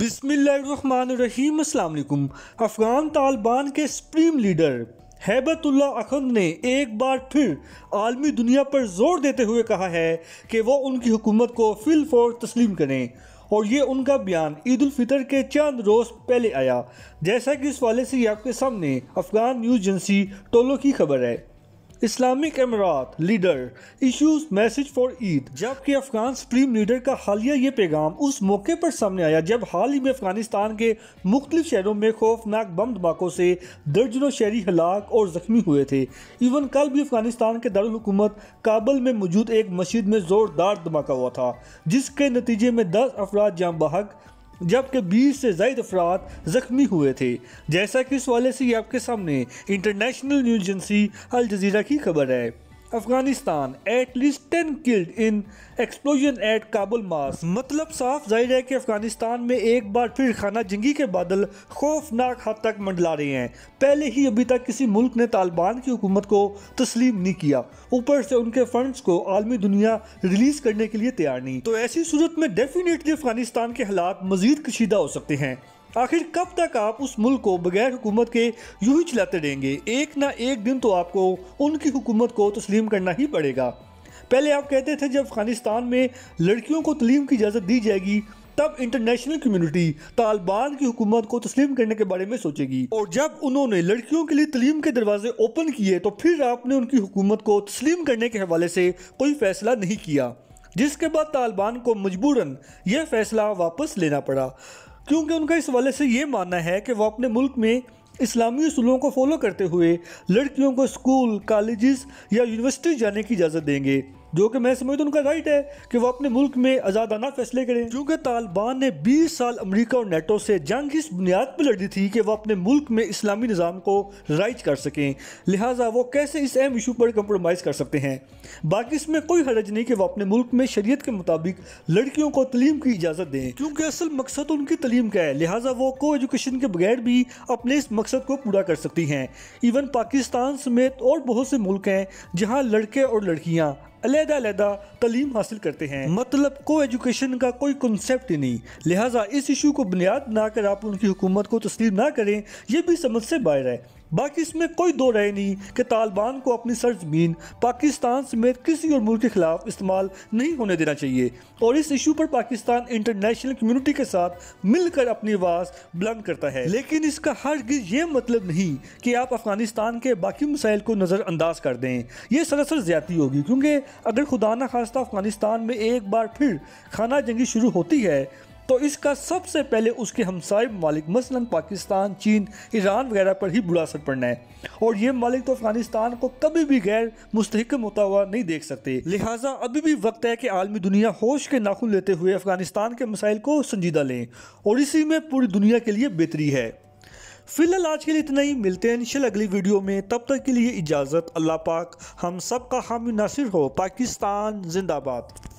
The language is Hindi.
बिसमीम अल्लाम अफ़गान तालिबान के सुप्रीम लीडर हैबतुल्ला अखंद ने एक बार फिर आलमी दुनिया पर जोर देते हुए कहा है कि वो उनकी हुकूमत को फिल फॉर तस्लीम करें और ये उनका बयान ईद फितर के चंद रोज़ पहले आया जैसा कि इस वाले से आपके सामने अफ़गान न्यूज़ एजेंसी टोलो की खबर है इस्लामिक अमारात leader issues message for Eid जबकि अफगान सुप्रीम लीडर का हालिया ये पैगाम उस मौके पर सामने आया जब हाल ही में अफगानिस्तान के मुख्तलिफ शहरों में खौफनाक बम धमाकों से दर्जनों शहरी हलाक और जख्मी हुए थे इवन कल भी अफगानिस्तान के दारकूमत काबल में मौजूद एक मस्जिद में जोरदार धमाका हुआ था जिसके नतीजे में दस अफराज जाम बहक जबकि बीस से जायद अफराद जख्मी हुए थे जैसा कि इस वाले से आपके सामने international news agency Al Jazeera की खबर है Afghanistan at least ten killed in explosion at Kabul मास मतलब साफ जाहिर है कि अफगानिस्तान में एक बार फिर खाना जंगी के बादल खौफनाक हद तक मंडला रहे हैं पहले ही अभी तक किसी मुल्क ने तालिबान की हुकूमत को तस्लीम नहीं किया ऊपर से उनके फंड्स को आलमी दुनिया रिलीज करने के लिए तैयार नहीं तो ऐसी सूरत में डेफिनेटली अफगानिस्तान के हालात मजीद कशीदा हो सकते हैं आखिर कब तक आप उस मुल्क को बगैर हुकूमत के यूं ही चलाते रहेंगे एक ना एक दिन तो आपको उनकी हुकूमत को तस्लीम करना ही पड़ेगा पहले आप कहते थे जब अफगानिस्तान में लड़कियों को तलीम की इजाज़त दी जाएगी तब इंटरनेशनल कम्युनिटी तालिबान की हुकूमत को तस्लीम करने के बारे में सोचेगी और जब उन्होंने लड़कियों के लिए तलीम के दरवाजे ओपन किए तो फिर आपने उनकी हुकूमत को तस्लीम करने के हवाले से कोई फैसला नहीं किया जिसके बाद तालिबान को मजबूरन यह फैसला वापस लेना पड़ा क्योंकि उनका इस वाले से ये मानना है कि वो अपने मुल्क में इस्लामी असूलों को फॉलो करते हुए लड़कियों को स्कूल कॉलेजेस या यूनिवर्सिटी जाने की इजाज़त देंगे जो कि मैं समझता हूँ उनका राइट है कि वो अपने मुल्क में आज़ादाना फैसले करें क्योंकि तालिबान ने 20 साल अमेरिका और नेटो से जंग इस बुनियाद पर लड़ी थी कि वह अपने मुल्क में इस्लामी निज़ाम को राइज कर सकें लिहाजा वो कैसे इस अहम इशू पर कंप्रोमाइज़ कर सकते हैं बाकी इसमें कोई हरज नहीं कि वह अपने मुल्क में शरीय के मुताबिक लड़कियों को तलीम की इजाज़त दें क्योंकि असल मकसद उनकी तलीम का है लिहाजा वो को एजुकेशन के बगैर भी अपने इस मकसद को पूरा कर सकती हैं इवन पाकिस्तान समेत और बहुत से मुल्क हैं जहाँ लड़के और लड़कियाँ अलहदा अलहदा तलीम हासिल करते हैं मतलब को एजुकेशन का कोई कंसेप्ट ही नहीं लिहाजा इस इशू को बुनियाद बनाकर आप उनकी हुकूमत को तस्लीम ना करें यह भी समझ से बाहर है बाकी इसमें कोई दो राय नहीं कि तालिबान को अपनी सरजमीन पाकिस्तान समेत किसी और मुल्क के खिलाफ इस्तेमाल नहीं होने देना चाहिए और इस इशू पर पाकिस्तान इंटरनेशनल कम्युनिटी के साथ मिलकर अपनी आवाज़ बुलंद करता है लेकिन इसका हर गिर ये मतलब नहीं कि आप अफगानिस्तान के बाकी मसाइल को नज़रअंदाज कर दें यह सरासर ज्यादा होगी क्योंकि अगर खुदा न खास्ता अफगानिस्तान में एक बार फिर खाना जंगी शुरू होती है तो इसका सबसे पहले उसके हमसाय मालिक मसलन पाकिस्तान चीन ईरान वगैरह पर ही बुरा असर पड़ना है और ये मालिक तो अफगानिस्तान को कभी भी गैर मुस्तक होता हुआ नहीं देख सकते लिहाजा अभी भी वक्त है कि आलमी दुनिया होश के नाखून लेते हुए अफगानिस्तान के मसाइल को संजीदा लें और इसी में पूरी दुनिया के लिए बेहतरी है फिलहाल आज के लिए इतना ही मिलते हैं इंशाल्लाह अगली वीडियो में तब तक के लिए इजाज़त अल्लाह पाक हम सब का हामी नासिर हो पाकिस्तान जिंदाबाद